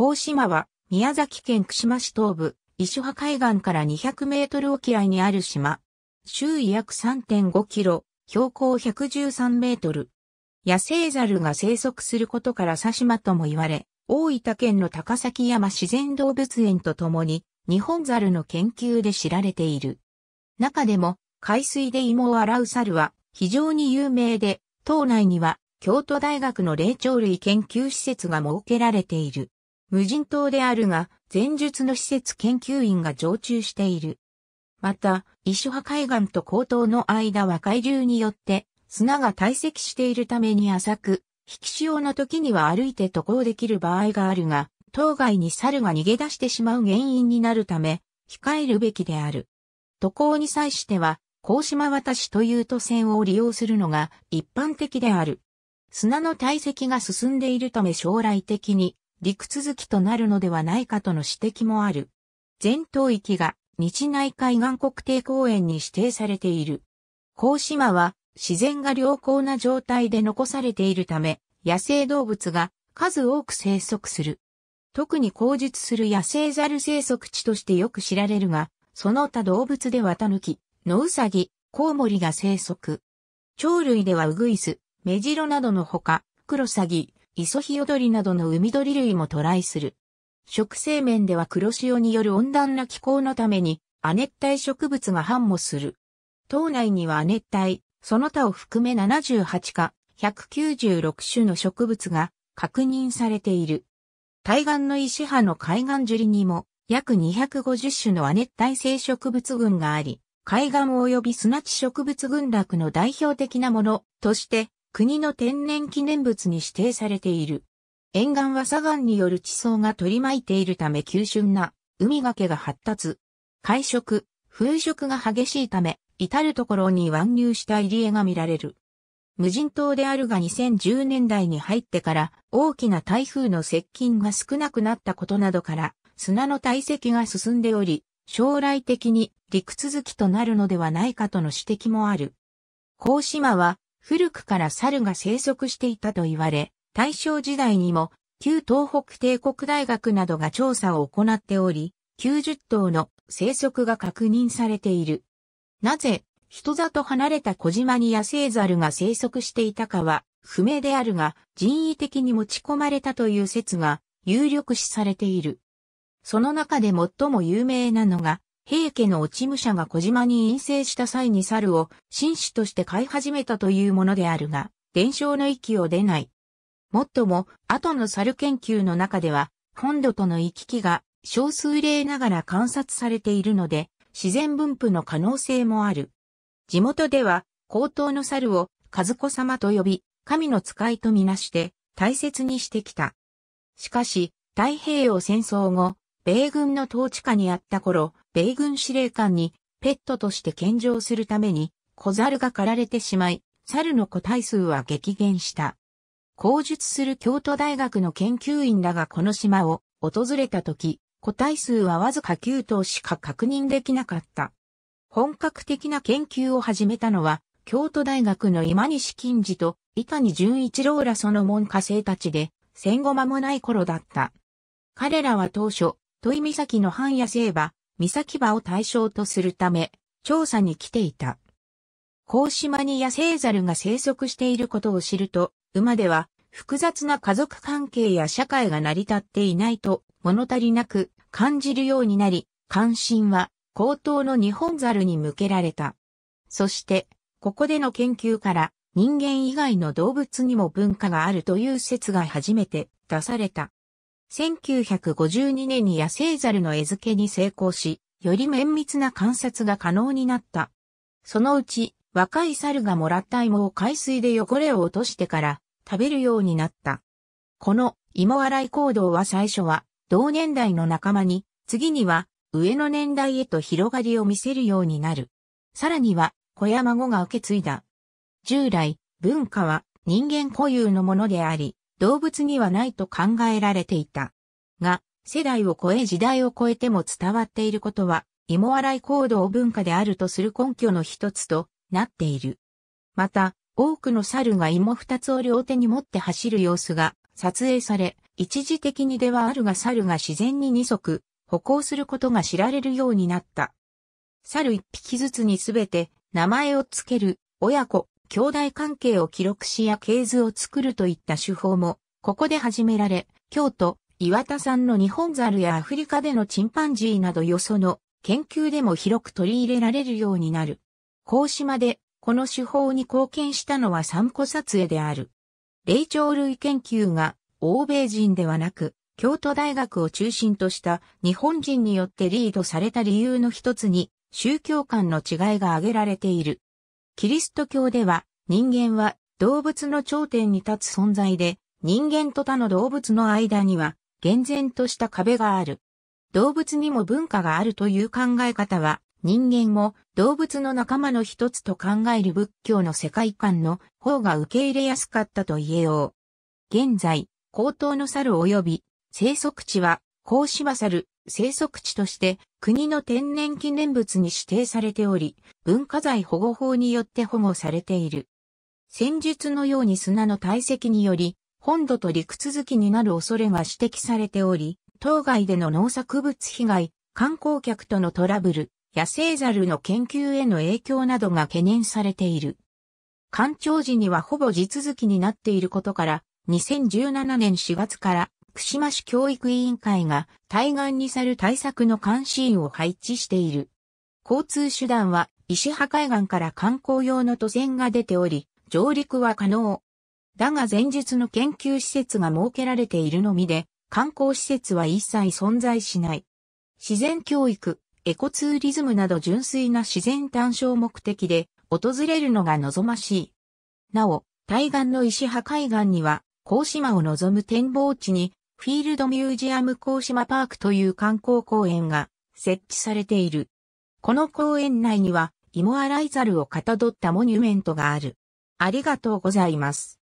甲島は、宮崎県串間市東部、石破海岸から200メートル沖合にある島。周囲約3.5キロ、標高113メートル。野生猿が生息することから佐島とも言われ、大分県の高崎山自然動物園とともに、日本猿の研究で知られている。中でも、海水で芋を洗う猿は非常に有名で、島内には京都大学の霊長類研究施設が設けられている。無人島であるが、前述の施設研究員が常駐している。また、イシュハ海岸と高島の間は海流によって砂が堆積しているために浅く、引き潮の時には歩いて渡航できる場合があるが、島外に猿が逃げ出してしまう原因になるため、控えるべきである。渡航に際しては、高島渡しという都船を利用するのが一般的である。砂の堆積が進んでいるため将来的に陸続きとなるのではないかとの指摘もある。全島域が日内海岸国定公園に指定されている。甲島は自然が良好な状態で残されているため、野生動物が数多く生息する。特に口述する野生ザル生息地としてよく知られるが、その他動物ではタヌキ、ノウサギ、コウモリが生息。鳥類ではウグイス、メジロなどのほか、クロサギ、イソヒヨドリなどの海鳥類も渡来する。食生面では黒潮による温暖な気候のために、亜熱帯植物が繁茂する。島内には亜熱帯、その他を含め78か196種の植物が確認されている。対岸の石波の海岸樹里にも約250種の亜熱帯性植物群があり、海岸及び砂地植物群落の代表的なものとして国の天然記念物に指定されている。沿岸は砂岩による地層が取り巻いているため急峻な海崖が発達。海食、風食が激しいため、至るところに湾流した入り江が見られる。無人島であるが2010年代に入ってから大きな台風の接近が少なくなったことなどから砂の堆積が進んでおり、将来的に陸続きとなるのではないかとの指摘もある。甲島は古くから猿が生息していたと言われ、大正時代にも旧東北帝国大学などが調査を行っており、90頭の生息が確認されている。なぜ、人里離れた小島に野生猿が生息していたかは不明であるが、人為的に持ち込まれたという説が有力視されている。その中で最も有名なのが、平家の落武者が小島に陰性した際に猿を紳士として飼い始めたというものであるが、伝承の域を出ない。もっとも、後の猿研究の中では、本土との行き来が少数例ながら観察されているので、自然分布の可能性もある。地元では、高等の猿を、和子様と呼び、神の使いとみなして、大切にしてきた。しかし、太平洋戦争後、米軍の統治下にあった頃、米軍司令官にペットとして献上するために小猿が狩られてしまい、猿の個体数は激減した。口述する京都大学の研究員らがこの島を訪れた時、個体数はわずか9頭しか確認できなかった。本格的な研究を始めたのは、京都大学の今西金次と伊谷純一郎らその門下生たちで、戦後間もない頃だった。彼らは当初、問岬の藩や生馬、三崎場を対象とするため、調査に来ていた。甲島に野生猿が生息していることを知ると、馬では複雑な家族関係や社会が成り立っていないと物足りなく感じるようになり、関心は高等の日本猿に向けられた。そして、ここでの研究から人間以外の動物にも文化があるという説が初めて出された。1952年に野生猿の餌付けに成功し、より綿密な観察が可能になった。そのうち、若い猿がもらった芋を海水で汚れを落としてから食べるようになった。この芋洗い行動は最初は同年代の仲間に、次には上の年代へと広がりを見せるようになる。さらには子や孫が受け継いだ。従来、文化は人間固有のものであり、動物にはないと考えられていた。が、世代を超え時代を超えても伝わっていることは、芋洗い行動文化であるとする根拠の一つとなっている。また、多くの猿が芋二つを両手に持って走る様子が撮影され、一時的にではあるが猿が自然に二足、歩行することが知られるようになった。猿一匹ずつにすべて名前をつける親子兄弟関係を記録しや系図を作るといった手法も、ここで始められ、京都、岩田さんの日本猿やアフリカでのチンパンジーなどよその研究でも広く取り入れられるようになる。甲島で、この手法に貢献したのは散歩撮影である。霊長類研究が、欧米人ではなく、京都大学を中心とした日本人によってリードされた理由の一つに、宗教観の違いが挙げられている。キリスト教では人間は動物の頂点に立つ存在で人間と他の動物の間には厳然とした壁がある。動物にも文化があるという考え方は人間も動物の仲間の一つと考える仏教の世界観の方が受け入れやすかったと言えよう。現在、高等の猿及び生息地は、甲芝猿、生息地として国の天然記念物に指定されており、文化財保護法によって保護されている。戦術のように砂の堆積により、本土と陸続きになる恐れが指摘されており、当該での農作物被害、観光客とのトラブル、野生猿の研究への影響などが懸念されている。干潮時にはほぼ地続きになっていることから、2017年4月から福島市教育委員会が対岸に去る対策の監視員を配置している。交通手段は石破海岸から観光用の渡船が出ており、上陸は可能。だが前述の研究施設が設けられているのみで、観光施設は一切存在しない。自然教育、エコツーリズムなど純粋な自然単勝目的で訪れるのが望ましい。なお、対岸の石破海岸には、甲島を望む展望地にフィールドミュージアム甲島パークという観光公園が設置されている。この公園内には、芋洗いザルをかたどったモニュメントがある。ありがとうございます。